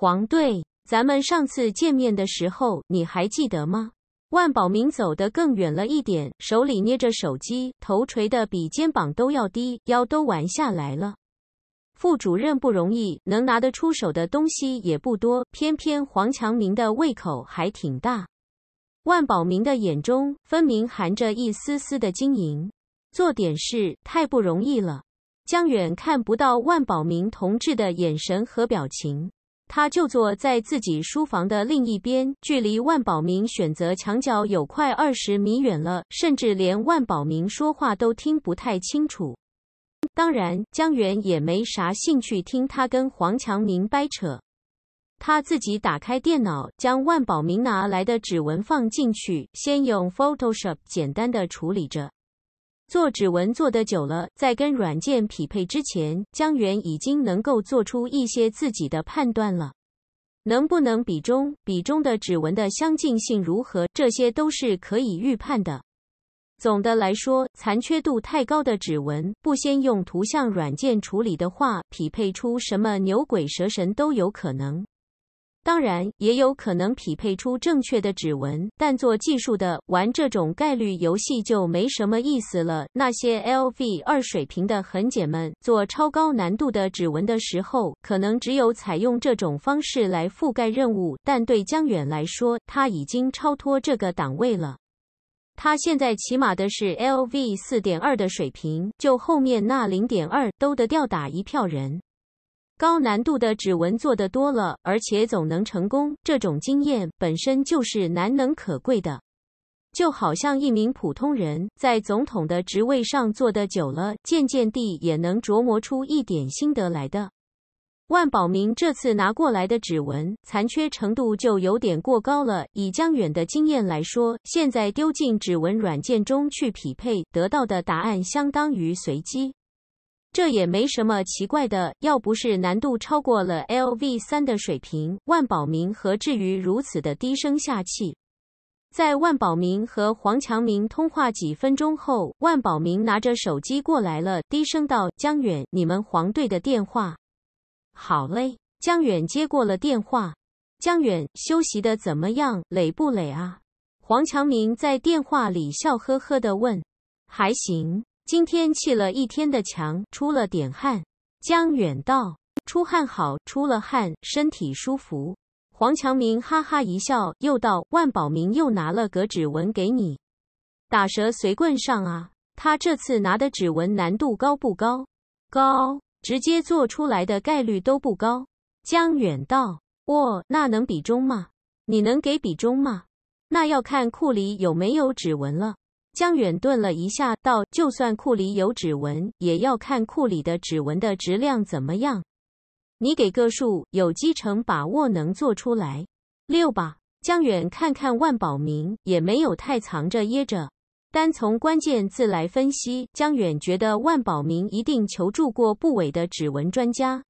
黄队，咱们上次见面的时候，你还记得吗？万宝明走得更远了一点，手里捏着手机，头垂得比肩膀都要低，腰都弯下来了。副主任不容易，能拿得出手的东西也不多，偏偏黄强明的胃口还挺大。万宝明的眼中分明含着一丝丝的晶莹，做点事太不容易了。江远看不到万宝明同志的眼神和表情。他就坐在自己书房的另一边，距离万宝明选择墙角有快二十米远了，甚至连万宝明说话都听不太清楚。当然，江源也没啥兴趣听他跟黄强明掰扯。他自己打开电脑，将万宝明拿来的指纹放进去，先用 Photoshop 简单的处理着。做指纹做得久了，在跟软件匹配之前，江源已经能够做出一些自己的判断了。能不能比中？比中的指纹的相近性如何？这些都是可以预判的。总的来说，残缺度太高的指纹，不先用图像软件处理的话，匹配出什么牛鬼蛇神都有可能。当然，也有可能匹配出正确的指纹，但做技术的玩这种概率游戏就没什么意思了。那些 LV 二水平的痕姐们做超高难度的指纹的时候，可能只有采用这种方式来覆盖任务。但对江远来说，他已经超脱这个档位了。他现在起码的是 LV 四点二的水平，就后面那零点二都得吊打一票人。高难度的指纹做得多了，而且总能成功，这种经验本身就是难能可贵的。就好像一名普通人，在总统的职位上坐得久了，渐渐地也能琢磨出一点心得来的。万宝明这次拿过来的指纹残缺程度就有点过高了，以江远的经验来说，现在丢进指纹软件中去匹配，得到的答案相当于随机。这也没什么奇怪的，要不是难度超过了 L V 三的水平，万宝明何至于如此的低声下气？在万宝明和黄强明通话几分钟后，万宝明拿着手机过来了，低声道：“江远，你们黄队的电话。”“好嘞。”江远接过了电话。“江远，休息的怎么样？累不累啊？”黄强明在电话里笑呵呵的问。“还行。”今天砌了一天的墙，出了点汗。江远道，出汗好，出了汗身体舒服。黄强明哈哈一笑，又道：“万宝明又拿了个指纹给你，打蛇随棍上啊。他这次拿的指纹难度高不高？高，直接做出来的概率都不高。”江远道，哦，那能比中吗？你能给比中吗？那要看库里有没有指纹了。江远顿了一下，道：“就算库里有指纹，也要看库里的指纹的质量怎么样。你给个数，有七成把握能做出来，六吧。”江远看看万宝明，也没有太藏着掖着。单从关键字来分析，江远觉得万宝明一定求助过部委的指纹专家。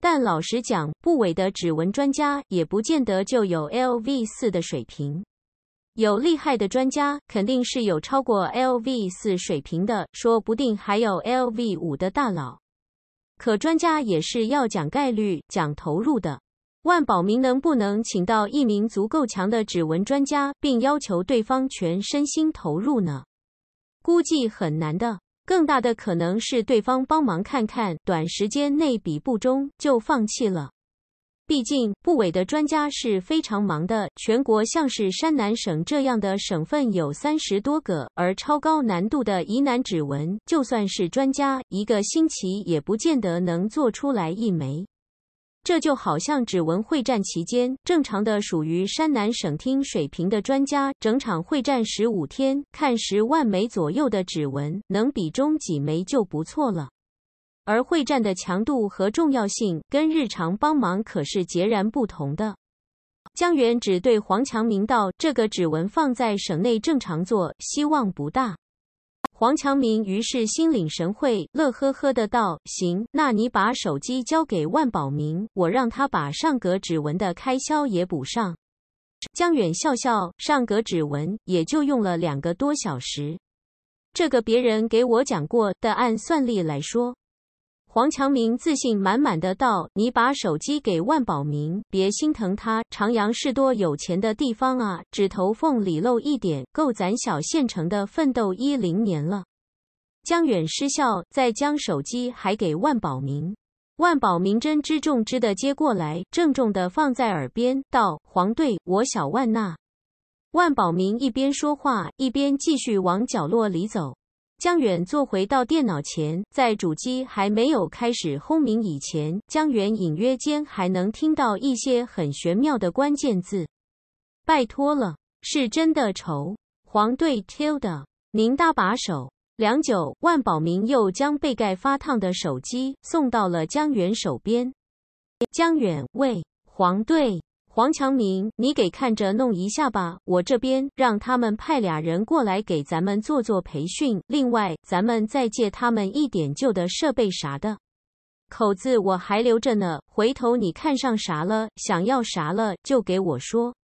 但老实讲，部委的指纹专家也不见得就有 LV 四的水平。有厉害的专家，肯定是有超过 LV 四水平的，说不定还有 LV 五的大佬。可专家也是要讲概率、讲投入的。万宝明能不能请到一名足够强的指纹专家，并要求对方全身心投入呢？估计很难的。更大的可能是对方帮忙看看，短时间内比不中就放弃了。毕竟，部委的专家是非常忙的。全国像是山南省这样的省份有三十多个，而超高难度的疑难指纹，就算是专家一个星期也不见得能做出来一枚。这就好像指纹会战期间，正常的属于山南省厅水平的专家，整场会战十五天，看十万枚左右的指纹，能比中几枚就不错了。而会战的强度和重要性跟日常帮忙可是截然不同的。江远只对黄强明道：“这个指纹放在省内正常做，希望不大。”黄强明于是心领神会，乐呵呵的道：“行，那你把手机交给万宝明，我让他把上格指纹的开销也补上。”江远笑笑：“上格指纹也就用了两个多小时，这个别人给我讲过的，按算力来说。”黄强明自信满满的道：“你把手机给万宝明，别心疼他。长阳是多有钱的地方啊，指头缝里漏一点，够咱小县城的奋斗一零年了。”江远失笑，再将手机还给万宝明。万宝明真知重知的接过来，郑重的放在耳边，道：“黄队，我小万娜。”万宝明一边说话，一边继续往角落里走。江远坐回到电脑前，在主机还没有开始轰鸣以前，江远隐约间还能听到一些很玄妙的关键字。拜托了，是真的愁。黄队 t i l d 的，您搭把手。良久，万宝明又将被盖发烫的手机送到了江远手边。江远，喂，黄队。黄强明，你给看着弄一下吧。我这边让他们派俩人过来给咱们做做培训。另外，咱们再借他们一点旧的设备啥的。口子我还留着呢，回头你看上啥了，想要啥了就给我说。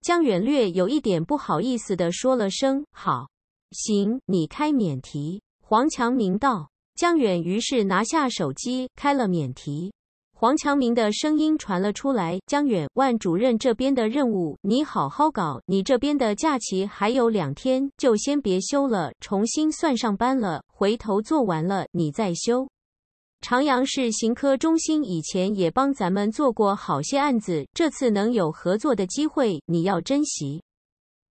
江远略有一点不好意思的说了声好。行，你开免提。黄强明道。江远于是拿下手机开了免提。黄强明的声音传了出来：“江远，万主任这边的任务你好好搞，你这边的假期还有两天，就先别休了，重新算上班了。回头做完了，你再休。长阳市刑科中心以前也帮咱们做过好些案子，这次能有合作的机会，你要珍惜。”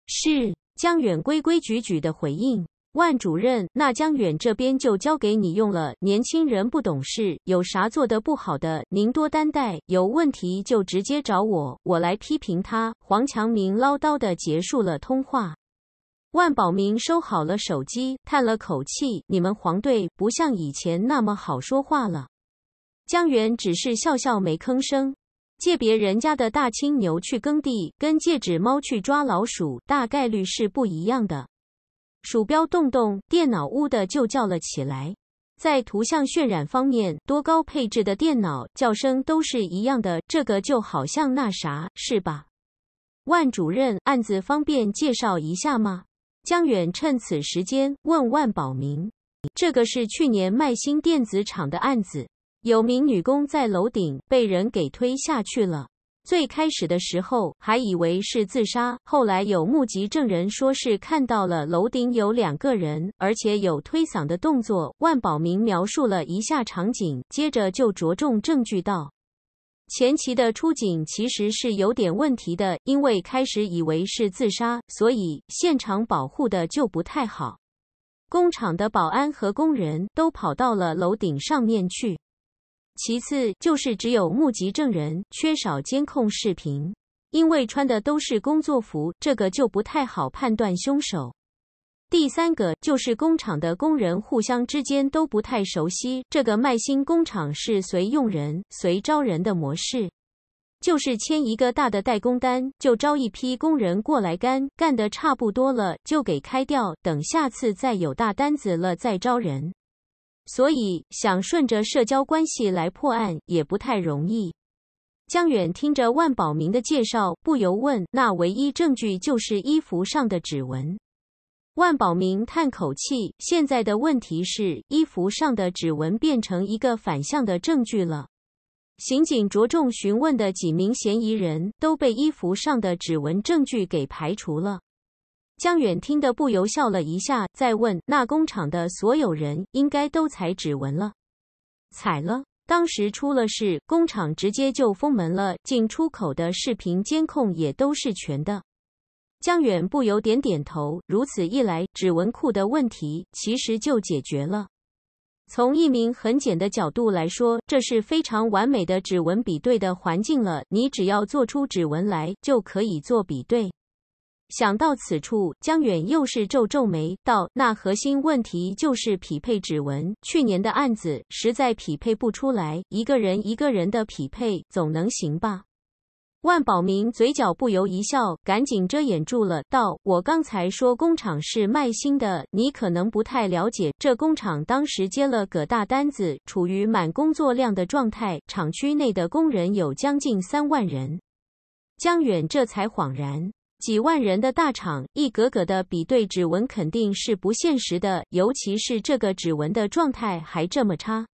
是江远规规矩矩的回应。万主任，那江远这边就交给你用了。年轻人不懂事，有啥做的不好的，您多担待。有问题就直接找我，我来批评他。黄强明唠叨的结束了通话。万宝明收好了手机，叹了口气：“你们黄队不像以前那么好说话了。”江远只是笑笑，没吭声。借别人家的大青牛去耕地，跟借纸猫去抓老鼠，大概率是不一样的。鼠标动动，电脑呜的就叫了起来。在图像渲染方面，多高配置的电脑叫声都是一样的，这个就好像那啥，是吧？万主任，案子方便介绍一下吗？江远趁此时间问万宝明：“这个是去年麦新电子厂的案子，有名女工在楼顶被人给推下去了。”最开始的时候还以为是自杀，后来有目击证人说是看到了楼顶有两个人，而且有推搡的动作。万宝明描述了一下场景，接着就着重证据道：前期的出警其实是有点问题的，因为开始以为是自杀，所以现场保护的就不太好。工厂的保安和工人都跑到了楼顶上面去。其次就是只有目击证人，缺少监控视频，因为穿的都是工作服，这个就不太好判断凶手。第三个就是工厂的工人互相之间都不太熟悉，这个麦新工厂是随用人随招人的模式，就是签一个大的代工单就招一批工人过来干，干的差不多了就给开掉，等下次再有大单子了再招人。所以，想顺着社交关系来破案也不太容易。江远听着万宝明的介绍，不由问：“那唯一证据就是衣服上的指纹？”万宝明叹口气：“现在的问题是，衣服上的指纹变成一个反向的证据了。刑警着重询问的几名嫌疑人都被衣服上的指纹证据给排除了。”江远听得不由笑了一下，再问：“那工厂的所有人应该都采指纹了？采了。当时出了事，工厂直接就封门了，进出口的视频监控也都是全的。”江远不由点点头，如此一来，指纹库的问题其实就解决了。从一名痕检的角度来说，这是非常完美的指纹比对的环境了。你只要做出指纹来，就可以做比对。想到此处，江远又是皱皱眉，道：“那核心问题就是匹配指纹。去年的案子实在匹配不出来，一个人一个人的匹配总能行吧？”万宝明嘴角不由一笑，赶紧遮掩住了，道：“我刚才说工厂是卖新的，你可能不太了解。这工厂当时接了葛大单子，处于满工作量的状态，厂区内的工人有将近三万人。”江远这才恍然。几万人的大厂，一格格的比对指纹肯定是不现实的，尤其是这个指纹的状态还这么差。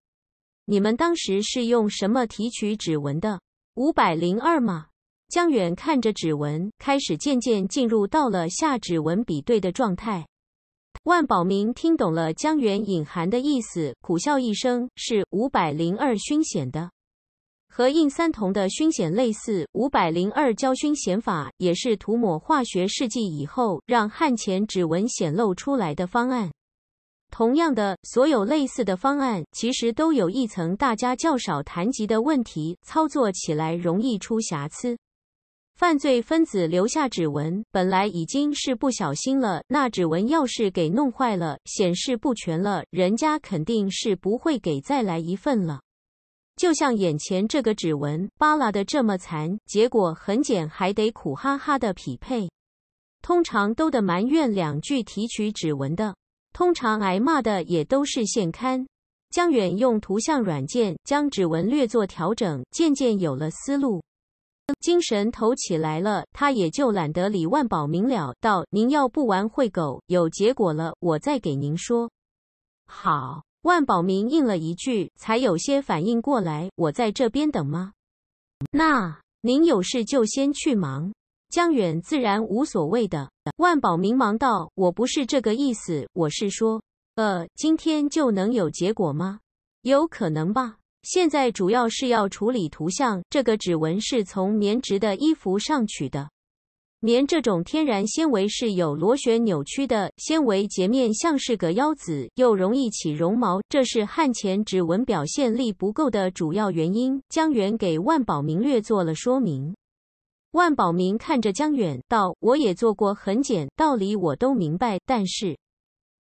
你们当时是用什么提取指纹的？五百零二吗？江远看着指纹，开始渐渐进入到了下指纹比对的状态。万宝明听懂了江远隐含的意思，苦笑一声：“是五百零二熏显的。”和印三酮的熏显类似，五百零二胶熏显法也是涂抹化学试剂以后，让汗前指纹显露出来的方案。同样的，所有类似的方案其实都有一层大家较少谈及的问题，操作起来容易出瑕疵。犯罪分子留下指纹本来已经是不小心了，那指纹要是给弄坏了，显示不全了，人家肯定是不会给再来一份了。就像眼前这个指纹扒拉的这么残，结果很简，还得苦哈哈的匹配，通常都得埋怨两句提取指纹的。通常挨骂的也都是现刊。江远用图像软件将指纹略作调整，渐渐有了思路，精神头起来了，他也就懒得理万宝明了。道：“您要不玩会狗，有结果了，我再给您说。”好。万宝明应了一句，才有些反应过来：“我在这边等吗？那您有事就先去忙。”江远自然无所谓的。万宝明忙道：“我不是这个意思，我是说，呃，今天就能有结果吗？有可能吧。现在主要是要处理图像，这个指纹是从棉质的衣服上取的。”棉这种天然纤维是有螺旋扭曲的纤维截面，像是个腰子，又容易起绒毛，这是汗前指纹表现力不够的主要原因。江远给万宝明略做了说明。万宝明看着江远道：“我也做过痕检，道理我都明白。但是，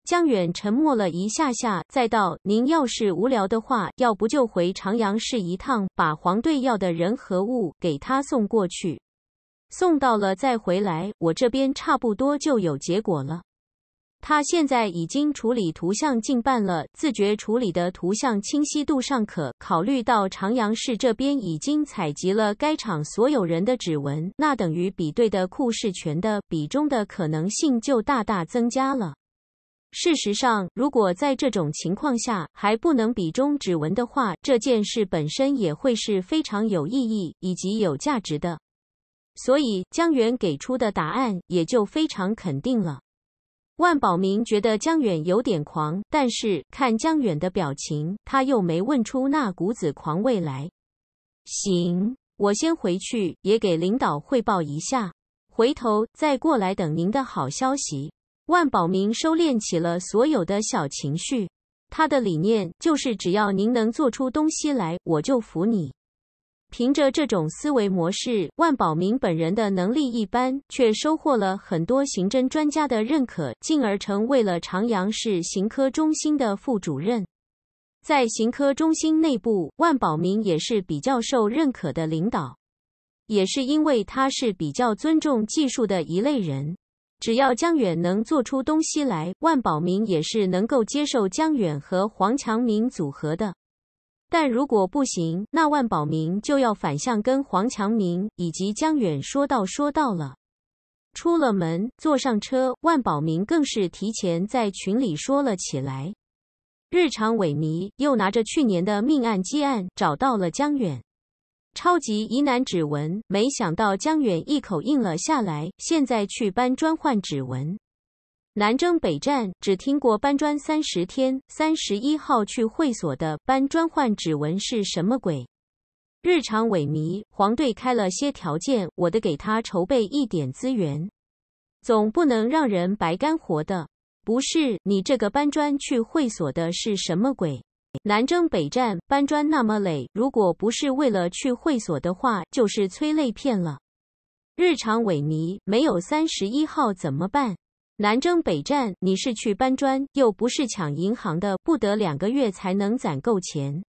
江远沉默了一下下，再道：‘您要是无聊的话，要不就回长阳市一趟，把黄队要的人和物给他送过去。’送到了再回来，我这边差不多就有结果了。他现在已经处理图像近半了，自觉处理的图像清晰度尚可。考虑到长阳市这边已经采集了该厂所有人的指纹，那等于比对的库是全的，比中的可能性就大大增加了。事实上，如果在这种情况下还不能比中指纹的话，这件事本身也会是非常有意义以及有价值的。所以江远给出的答案也就非常肯定了。万宝明觉得江远有点狂，但是看江远的表情，他又没问出那股子狂味来。行，我先回去也给领导汇报一下，回头再过来等您的好消息。万宝明收敛起了所有的小情绪，他的理念就是只要您能做出东西来，我就服你。凭着这种思维模式，万宝明本人的能力一般，却收获了很多刑侦专家的认可，进而成为了长阳市刑科中心的副主任。在刑科中心内部，万宝明也是比较受认可的领导。也是因为他是比较尊重技术的一类人，只要江远能做出东西来，万宝明也是能够接受江远和黄强明组合的。但如果不行，那万宝明就要反向跟黄强明以及江远说道说道了。出了门，坐上车，万宝明更是提前在群里说了起来。日常萎靡，又拿着去年的命案积案找到了江远，超级疑难指纹，没想到江远一口应了下来。现在去搬砖换指纹。南征北战，只听过搬砖三十天。三十一号去会所的搬砖换指纹是什么鬼？日常萎靡，黄队开了些条件，我得给他筹备一点资源，总不能让人白干活的。不是你这个搬砖去会所的是什么鬼？南征北战，搬砖那么累，如果不是为了去会所的话，就是催泪片了。日常萎靡，没有三十一号怎么办？南征北战，你是去搬砖，又不是抢银行的，不得两个月才能攒够钱。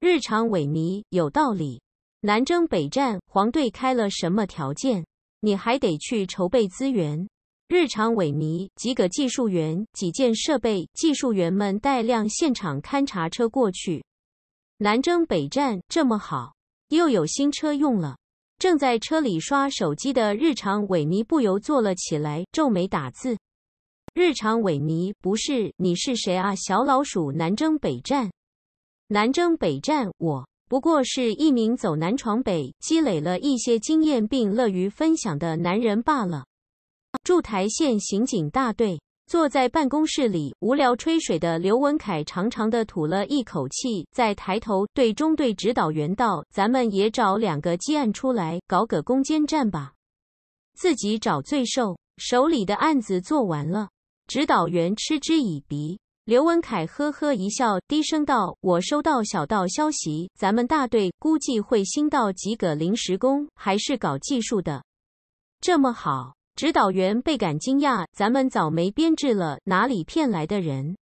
日常萎靡有道理。南征北战，黄队开了什么条件？你还得去筹备资源。日常萎靡，几个技术员，几件设备，技术员们带辆现场勘察车过去。南征北战这么好，又有新车用了。正在车里刷手机的日常萎靡不由坐了起来，皱眉打字。日常萎靡不是你是谁啊？小老鼠南征北战，南征北战，我不过是一名走南闯北、积累了一些经验并乐于分享的男人罢了。驻台县刑警大队。坐在办公室里无聊吹水的刘文凯长长的吐了一口气，再抬头对中队指导员道：“咱们也找两个积案出来，搞个攻坚战吧。自己找罪受，手里的案子做完了。”指导员嗤之以鼻。刘文凯呵呵一笑，低声道：“我收到小道消息，咱们大队估计会新到几个临时工，还是搞技术的。这么好。”指导员倍感惊讶：“咱们早没编制了，哪里骗来的人？”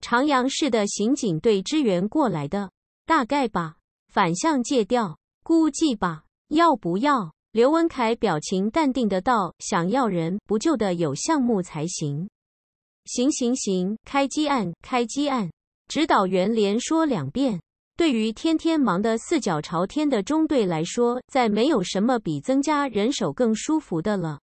长阳市的刑警队支援过来的，大概吧。反向借调，估计吧。要不要？刘文凯表情淡定的道：“想要人，不就得有项目才行？”行行行，开机案，开机案！指导员连说两遍。对于天天忙得四脚朝天的中队来说，再没有什么比增加人手更舒服的了。